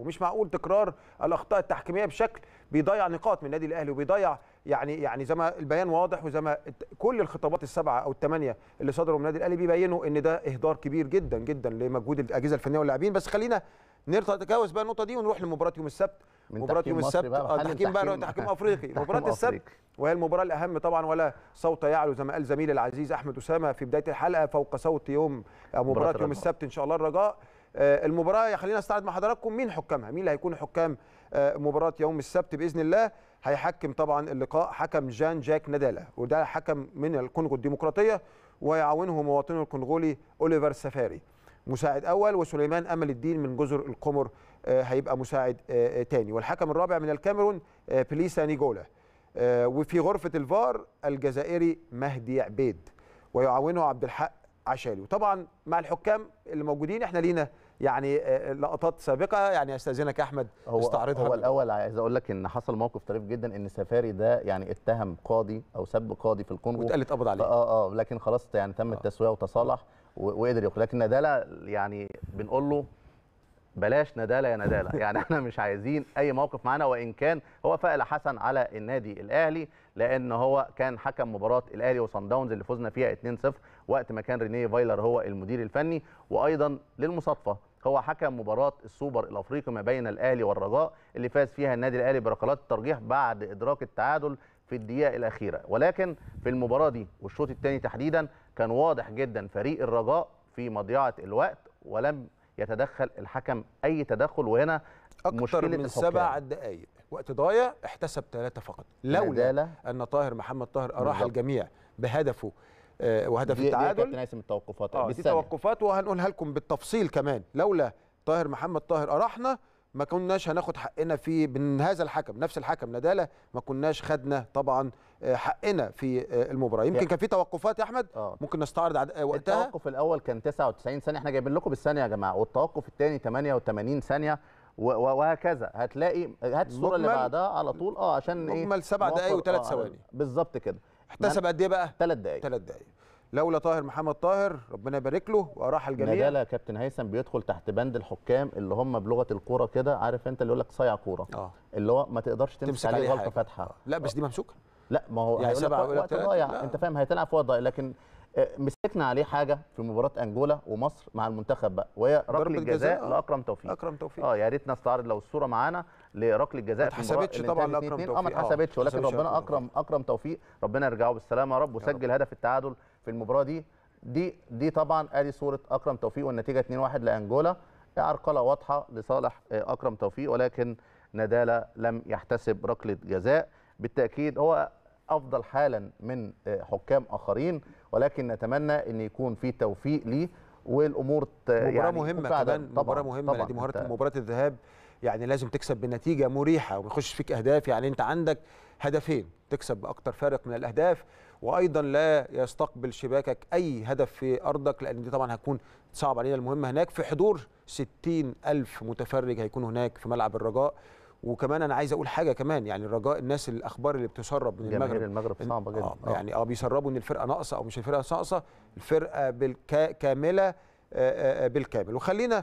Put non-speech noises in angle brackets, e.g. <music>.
ومش معقول تكرار الاخطاء التحكيميه بشكل بيضيع نقاط من النادي الاهلي وبيضيع يعني يعني زي ما البيان واضح وزي ما كل الخطابات السبعه او الثمانيه اللي صدروا من النادي الاهلي بيبينوا ان ده اهدار كبير جدا جدا لمجهود الاجهزه الفنيه واللاعبين بس خلينا نتجاوز بقى النقطه دي ونروح لمباراه يوم السبت مباراه يوم السبت بقى آه، تحكيم بقى تحكيم <laughs> افريقي مباراه السبت وهي المباراه الاهم طبعا ولا صوت يعلو زي ما قال زميلي العزيز احمد اسامه في بدايه الحلقه فوق صوت يوم آه، مباراه يوم السبت ان شاء الله الرجاء آه، المباراه خلينا نستعرض مع حضراتكم مين حكامها مين اللي هيكون حكام آه، مباراه يوم السبت باذن الله هيحكم طبعا اللقاء حكم جان جاك ندالا وده حكم من الكونغو الديمقراطيه ويعاونه مواطنه الكونغولي اوليفر سفاري مساعد اول وسليمان امل الدين من جزر القمر آه، هيبقى مساعد تاني والحكم الرابع من الكاميرون بليسا نيجولا وفي غرفه الفار الجزائري مهدي عبيد ويعاونه عبد الحق عشالي وطبعا مع الحكام اللي موجودين احنا لينا يعني آه، لقطات سابقه يعني استاذنك احمد هو استعرضها هو الاول عايز اقول لك ان حصل موقف طريف جدا ان سفاري ده يعني اتهم قاضي او سب قاضي في الكونغو واتقلت قبض عليه اه اه لكن خلاص يعني تم آه. التسويه وتصالح وقدر يخرج لكن ندالة يعني بنقول له بلاش نداله يا نداله يعني احنا مش عايزين اي موقف معانا وان كان هو فائل حسن على النادي الاهلي لان هو كان حكم مباراه الاهلي وصن داونز اللي فزنا فيها 2-0 وقت ما كان رينيه فايلر هو المدير الفني وايضا للمصادفه هو حكم مباراه السوبر الافريقي ما بين الاهلي والرجاء اللي فاز فيها النادي الاهلي بركلات الترجيح بعد ادراك التعادل في الدقيقه الاخيره ولكن في المباراه دي والشوط الثاني تحديدا كان واضح جدا فريق الرجاء في مضيعه الوقت ولم يتدخل الحكم اي تدخل وهنا اكثر من سبع دقائق وقت ضايع احتسب ثلاثه فقط لولا ان طاهر محمد طاهر اراح الجميع بهدفه آه، وهدف دي التعادل دي ناسم التوقفات آه دي توقفات وهنقولها لكم بالتفصيل كمان لولا طاهر محمد طاهر اراحنا ما كناش هناخد حقنا في من هذا الحكم نفس الحكم نداله ما كناش خدنا طبعا آه، حقنا في آه، المباراه يمكن كان في توقفات يا احمد آه. ممكن نستعرض وقتها التوقف الاول كان 99 ثانيه احنا جايبين لكم بالثانيه يا جماعه والتوقف الثاني 88 ثانيه وهكذا هتلاقي هات الصوره اللي بعدها على طول اه عشان ايه مجمل 7 دقائق وثلاث ثواني بالظبط كده احتسب قد ايه بقى 3 دقائق 3 دقائق لولا طاهر محمد طاهر ربنا يبارك له وراح الجميع ندالة يا كابتن هيثم بيدخل تحت بند الحكام اللي هم بلغه الكوره كده عارف انت اللي يقول لك صيع كوره آه. اللي هو ما تقدرش تمسك, تمسك عليه غلطه فاتحه آه. لا بس دي ممسوكه لا ما هو يعني هيقول لك وقت ضايع انت فاهم هيتلعب في وقت ضايع لكن آه، مسكنا عليه حاجه في مباراه انجولا ومصر مع المنتخب بقى وهي ركله الجزاء آه. لاكرم توفيق اكرم توفيق اه يا ريت نستعرض لو الصوره معانا لركله الجزاء ما اتحسبتش طبعا لاكرم آه، توفيق اه ما اتحسبتش ولكن ربنا اكرم اكرم توفيق ربنا يرجعه بالسلامه يا رب وسجل هدف التعادل في المباراه دي دي دي طبعا ادي صوره اكرم توفيق والنتيجه 2-1 لانجولا عرقله واضحه لصالح آه، اكرم توفيق ولكن ندالة لم يحتسب ركله جزاء بالتاكيد هو افضل حالا من آه، حكام اخرين ولكن نتمنى ان يكون في توفيق ليه والامور يعني مباراه مهمه كمان مباراه مهمه طبعًا دي مباراه مباراه الذهاب يعني لازم تكسب بنتيجه مريحه وما يخشش فيك اهداف يعني انت عندك هدفين تكسب باكثر فارق من الاهداف وايضا لا يستقبل شباكك اي هدف في ارضك لان دي طبعا هتكون صعب علينا المهمه هناك في حضور 60 الف متفرج هيكون هناك في ملعب الرجاء وكمان انا عايز اقول حاجه كمان يعني الرجاء الناس الاخبار اللي بتسرب من المغرب المغرب صعبه جدا آه،, آه يعني اه بيسربوا ان الفرقه ناقصه او مش الفرقه ناقصه الفرقه بالكامله آه، آه، بالكامل وخلينا